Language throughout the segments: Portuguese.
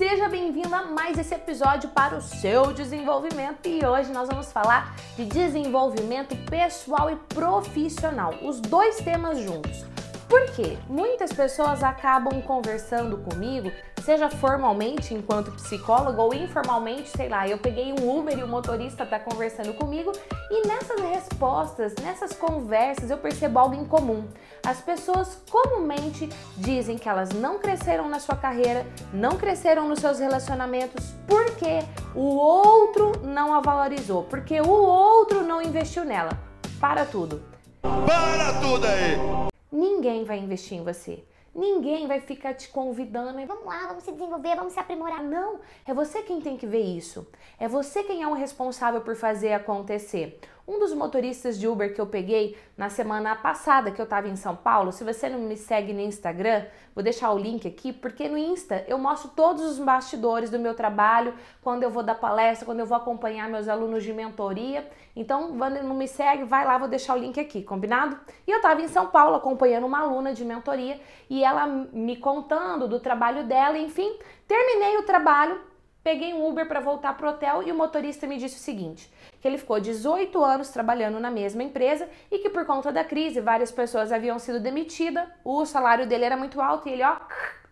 Seja bem-vindo a mais esse episódio para o seu desenvolvimento e hoje nós vamos falar de desenvolvimento pessoal e profissional, os dois temas juntos. Por quê? Muitas pessoas acabam conversando comigo seja formalmente enquanto psicólogo ou informalmente, sei lá, eu peguei um Uber e o motorista está conversando comigo e nessas respostas, nessas conversas, eu percebo algo em comum. As pessoas comumente dizem que elas não cresceram na sua carreira, não cresceram nos seus relacionamentos porque o outro não a valorizou, porque o outro não investiu nela. Para tudo. Para tudo aí! Ninguém vai investir em você. Ninguém vai ficar te convidando, vamos lá, vamos se desenvolver, vamos se aprimorar. Não, é você quem tem que ver isso. É você quem é o responsável por fazer acontecer. Um dos motoristas de Uber que eu peguei na semana passada que eu estava em São Paulo, se você não me segue no Instagram, vou deixar o link aqui, porque no Insta eu mostro todos os bastidores do meu trabalho, quando eu vou dar palestra, quando eu vou acompanhar meus alunos de mentoria. Então, quando não me segue, vai lá, vou deixar o link aqui, combinado? E eu estava em São Paulo acompanhando uma aluna de mentoria e ela me contando do trabalho dela, enfim, terminei o trabalho Peguei um Uber para voltar pro hotel e o motorista me disse o seguinte: que ele ficou 18 anos trabalhando na mesma empresa e que por conta da crise várias pessoas haviam sido demitidas, o salário dele era muito alto e ele ó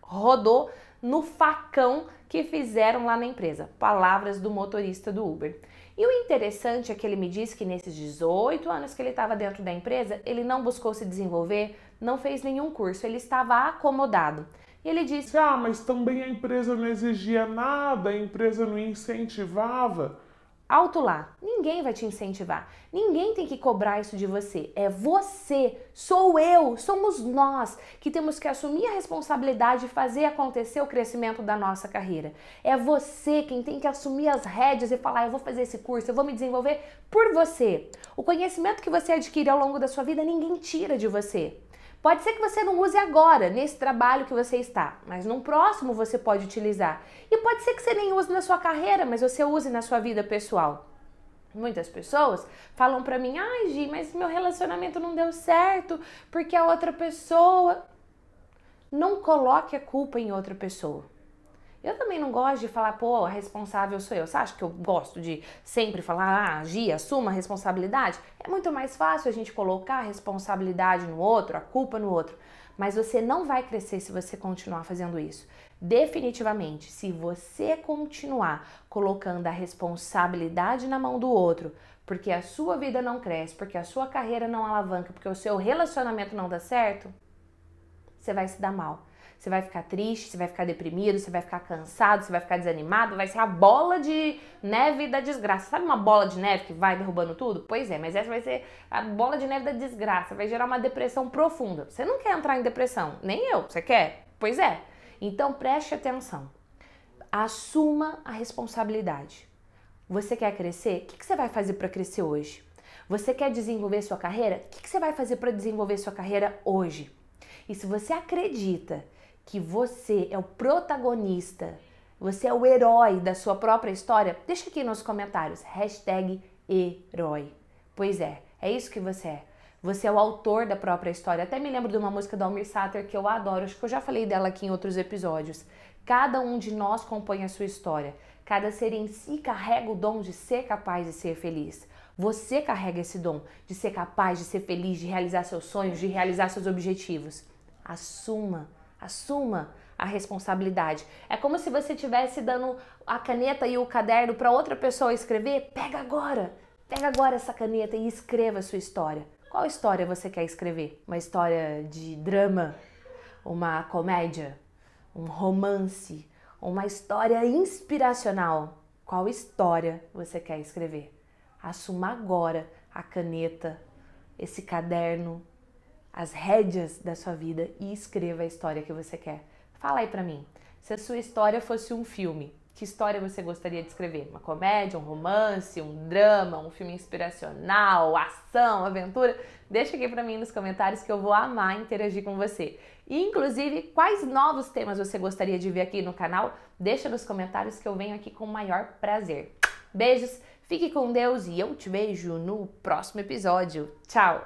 rodou no facão que fizeram lá na empresa. Palavras do motorista do Uber. E o interessante é que ele me disse que nesses 18 anos que ele estava dentro da empresa, ele não buscou se desenvolver, não fez nenhum curso, ele estava acomodado. E ele disse: Ah, mas também a empresa não exigia nada, a empresa não incentivava. Alto lá, ninguém vai te incentivar, ninguém tem que cobrar isso de você. É você, sou eu, somos nós que temos que assumir a responsabilidade de fazer acontecer o crescimento da nossa carreira. É você quem tem que assumir as rédeas e falar: eu vou fazer esse curso, eu vou me desenvolver por você. O conhecimento que você adquire ao longo da sua vida, ninguém tira de você. Pode ser que você não use agora, nesse trabalho que você está, mas num próximo você pode utilizar. E pode ser que você nem use na sua carreira, mas você use na sua vida pessoal pessoal. Muitas pessoas falam para mim: "Ai, ah, Gi, mas meu relacionamento não deu certo porque a outra pessoa não coloque a culpa em outra pessoa". Eu também não gosto de falar, pô, a responsável sou eu. Você acha que eu gosto de sempre falar, ah, Gi, assuma a responsabilidade? É muito mais fácil a gente colocar a responsabilidade no outro, a culpa no outro. Mas você não vai crescer se você continuar fazendo isso. Definitivamente, se você continuar colocando a responsabilidade na mão do outro, porque a sua vida não cresce, porque a sua carreira não alavanca, porque o seu relacionamento não dá certo, você vai se dar mal. Você vai ficar triste, você vai ficar deprimido, você vai ficar cansado, você vai ficar desanimado, vai ser a bola de neve da desgraça. Sabe uma bola de neve que vai derrubando tudo? Pois é, mas essa vai ser a bola de neve da desgraça, vai gerar uma depressão profunda. Você não quer entrar em depressão, nem eu. Você quer? Pois é. Então preste atenção. Assuma a responsabilidade. Você quer crescer? O que você vai fazer para crescer hoje? Você quer desenvolver sua carreira? O que você vai fazer para desenvolver sua carreira hoje? E se você acredita que você é o protagonista, você é o herói da sua própria história, deixa aqui nos comentários, hashtag herói. Pois é, é isso que você é. Você é o autor da própria história. Até me lembro de uma música do Almir Sater que eu adoro, acho que eu já falei dela aqui em outros episódios. Cada um de nós compõe a sua história. Cada ser em si carrega o dom de ser capaz de ser feliz. Você carrega esse dom de ser capaz de ser feliz, de realizar seus sonhos, de realizar seus objetivos. Assuma, assuma a responsabilidade. É como se você estivesse dando a caneta e o caderno para outra pessoa escrever. Pega agora, pega agora essa caneta e escreva a sua história. Qual história você quer escrever? Uma história de drama? Uma comédia? Um romance? Uma história inspiracional? Qual história você quer escrever? Assuma agora a caneta, esse caderno, as rédeas da sua vida e escreva a história que você quer. Fala aí pra mim. Se a sua história fosse um filme, que história você gostaria de escrever? Uma comédia, um romance, um drama, um filme inspiracional, ação, aventura? Deixa aqui para mim nos comentários que eu vou amar interagir com você. E, inclusive, quais novos temas você gostaria de ver aqui no canal? Deixa nos comentários que eu venho aqui com o maior prazer. Beijos, fique com Deus e eu te beijo no próximo episódio. Tchau!